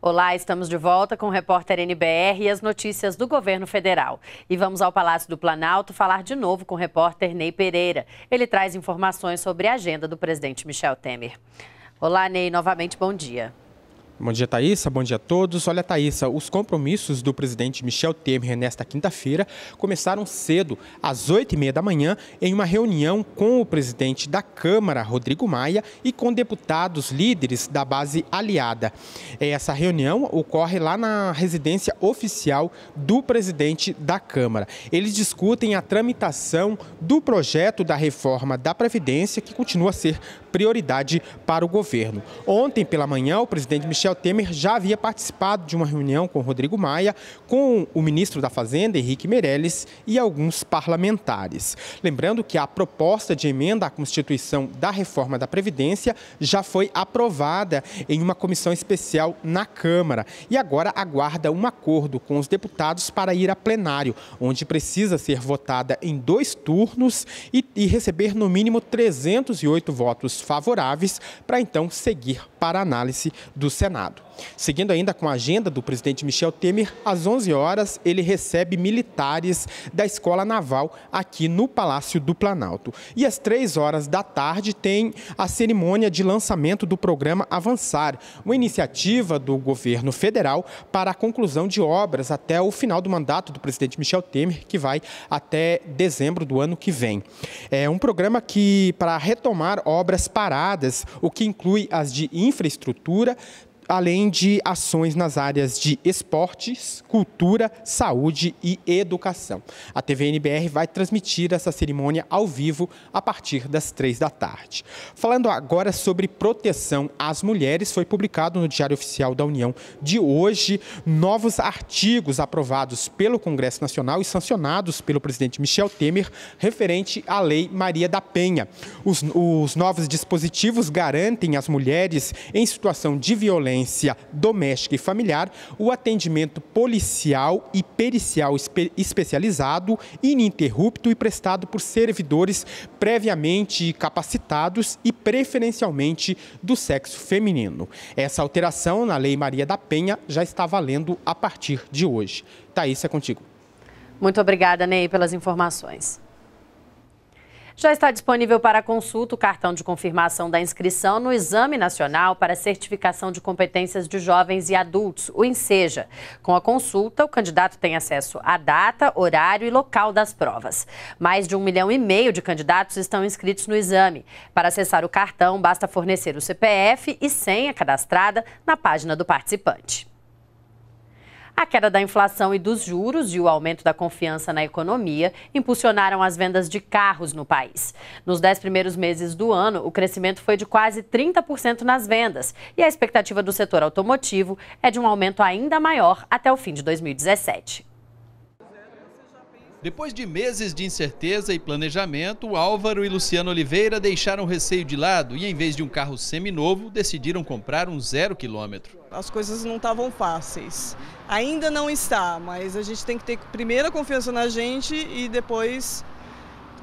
Olá, estamos de volta com o repórter NBR e as notícias do governo federal. E vamos ao Palácio do Planalto falar de novo com o repórter Ney Pereira. Ele traz informações sobre a agenda do presidente Michel Temer. Olá, Ney, novamente bom dia. Bom dia, Thaisa. Bom dia a todos. Olha, Thaisa, os compromissos do presidente Michel Temer nesta quinta-feira começaram cedo, às oito e meia da manhã, em uma reunião com o presidente da Câmara, Rodrigo Maia, e com deputados líderes da base aliada. Essa reunião ocorre lá na residência oficial do presidente da Câmara. Eles discutem a tramitação do projeto da reforma da Previdência, que continua a ser prioridade para o governo. Ontem pela manhã, o presidente Michel Michel Temer já havia participado de uma reunião com Rodrigo Maia, com o ministro da Fazenda, Henrique Meirelles, e alguns parlamentares. Lembrando que a proposta de emenda à Constituição da reforma da Previdência já foi aprovada em uma comissão especial na Câmara e agora aguarda um acordo com os deputados para ir a plenário, onde precisa ser votada em dois turnos e, e receber no mínimo 308 votos favoráveis para então seguir para análise do Senado. Senado. Seguindo ainda com a agenda do presidente Michel Temer, às 11 horas ele recebe militares da Escola Naval aqui no Palácio do Planalto. E às 3 horas da tarde tem a cerimônia de lançamento do programa Avançar, uma iniciativa do governo federal para a conclusão de obras até o final do mandato do presidente Michel Temer, que vai até dezembro do ano que vem. É um programa que para retomar obras paradas, o que inclui as de infraestrutura, além de ações nas áreas de esportes, cultura, saúde e educação. A TVNBR vai transmitir essa cerimônia ao vivo a partir das três da tarde. Falando agora sobre proteção às mulheres, foi publicado no Diário Oficial da União de hoje novos artigos aprovados pelo Congresso Nacional e sancionados pelo presidente Michel Temer referente à Lei Maria da Penha. Os, os novos dispositivos garantem às mulheres em situação de violência doméstica e familiar, o atendimento policial e pericial espe especializado, ininterrupto e prestado por servidores previamente capacitados e preferencialmente do sexo feminino. Essa alteração na Lei Maria da Penha já está valendo a partir de hoje. Thaís, é contigo. Muito obrigada, Ney, pelas informações. Já está disponível para consulta o cartão de confirmação da inscrição no Exame Nacional para Certificação de Competências de Jovens e Adultos, o INSEJA. Com a consulta, o candidato tem acesso à data, horário e local das provas. Mais de um milhão e meio de candidatos estão inscritos no exame. Para acessar o cartão, basta fornecer o CPF e senha cadastrada na página do participante. A queda da inflação e dos juros e o aumento da confiança na economia impulsionaram as vendas de carros no país. Nos dez primeiros meses do ano, o crescimento foi de quase 30% nas vendas e a expectativa do setor automotivo é de um aumento ainda maior até o fim de 2017. Depois de meses de incerteza e planejamento, Álvaro e Luciano Oliveira deixaram o receio de lado e, em vez de um carro seminovo, decidiram comprar um zero quilômetro. As coisas não estavam fáceis. Ainda não está, mas a gente tem que ter primeiro confiança na gente e depois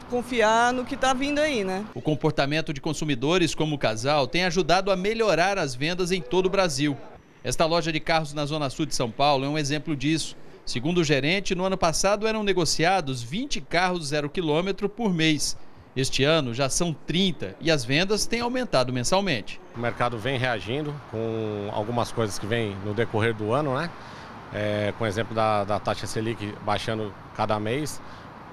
confiar no que está vindo aí, né? O comportamento de consumidores como o casal tem ajudado a melhorar as vendas em todo o Brasil. Esta loja de carros na Zona Sul de São Paulo é um exemplo disso. Segundo o gerente, no ano passado eram negociados 20 carros zero quilômetro por mês. Este ano já são 30 e as vendas têm aumentado mensalmente. O mercado vem reagindo com algumas coisas que vêm no decorrer do ano, né? É, com exemplo da, da taxa Selic baixando cada mês,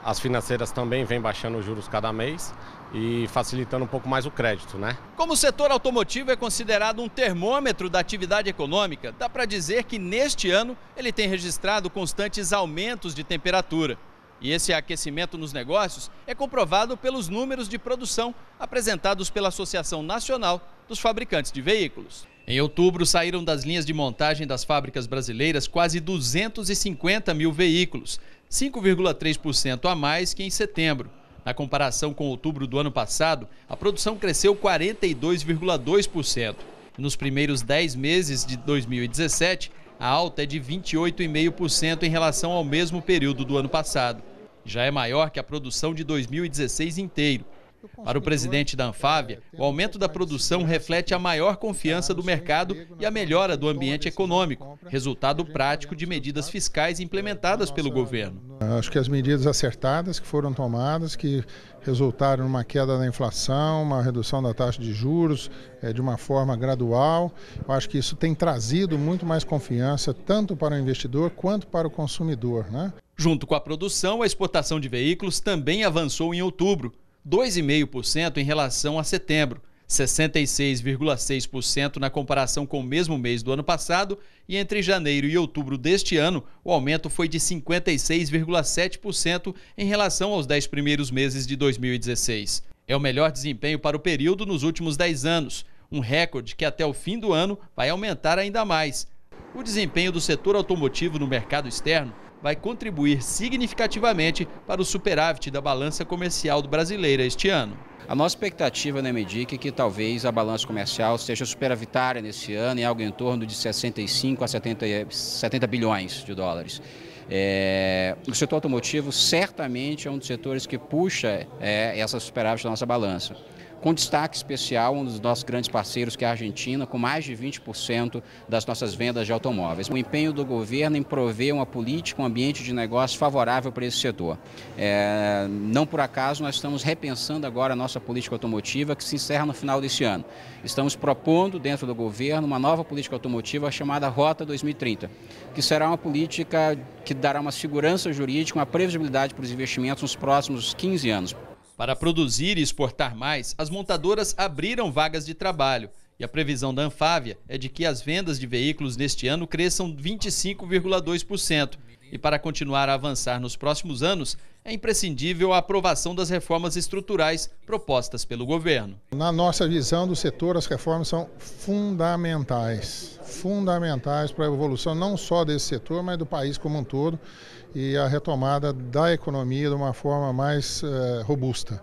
as financeiras também vêm baixando os juros cada mês e facilitando um pouco mais o crédito, né? Como o setor automotivo é considerado um termômetro da atividade econômica, dá para dizer que neste ano ele tem registrado constantes aumentos de temperatura. E esse aquecimento nos negócios é comprovado pelos números de produção apresentados pela Associação Nacional dos Fabricantes de Veículos. Em outubro, saíram das linhas de montagem das fábricas brasileiras quase 250 mil veículos, 5,3% a mais que em setembro. Na comparação com outubro do ano passado, a produção cresceu 42,2%. Nos primeiros 10 meses de 2017, a alta é de 28,5% em relação ao mesmo período do ano passado. Já é maior que a produção de 2016 inteiro, para o presidente da Anfávia, o aumento da produção reflete a maior confiança do mercado e a melhora do ambiente econômico, resultado prático de medidas fiscais implementadas pelo governo. Acho que as medidas acertadas que foram tomadas, que resultaram numa queda da inflação, uma redução da taxa de juros é, de uma forma gradual. Eu acho que isso tem trazido muito mais confiança tanto para o investidor quanto para o consumidor. Né? Junto com a produção, a exportação de veículos também avançou em outubro, 2,5% em relação a setembro, 66,6% na comparação com o mesmo mês do ano passado, e entre janeiro e outubro deste ano, o aumento foi de 56,7% em relação aos 10 primeiros meses de 2016. É o melhor desempenho para o período nos últimos 10 anos, um recorde que até o fim do ano vai aumentar ainda mais. O desempenho do setor automotivo no mercado externo vai contribuir significativamente para o superávit da balança comercial brasileira este ano. A nossa expectativa na né, MEDIC é que talvez a balança comercial seja superavitária nesse ano em algo em torno de 65 a 70, 70 eh, bilhões de dólares. É, o setor automotivo certamente é um dos setores que puxa é, essa superávit da nossa balança com destaque especial um dos nossos grandes parceiros, que é a Argentina, com mais de 20% das nossas vendas de automóveis. O empenho do governo em prover uma política, um ambiente de negócio favorável para esse setor. É, não por acaso nós estamos repensando agora a nossa política automotiva, que se encerra no final desse ano. Estamos propondo, dentro do governo, uma nova política automotiva chamada Rota 2030, que será uma política que dará uma segurança jurídica, uma previsibilidade para os investimentos nos próximos 15 anos. Para produzir e exportar mais, as montadoras abriram vagas de trabalho. E a previsão da Anfávia é de que as vendas de veículos neste ano cresçam 25,2%. E para continuar a avançar nos próximos anos, é imprescindível a aprovação das reformas estruturais propostas pelo governo. Na nossa visão do setor, as reformas são fundamentais, fundamentais para a evolução não só desse setor, mas do país como um todo e a retomada da economia de uma forma mais uh, robusta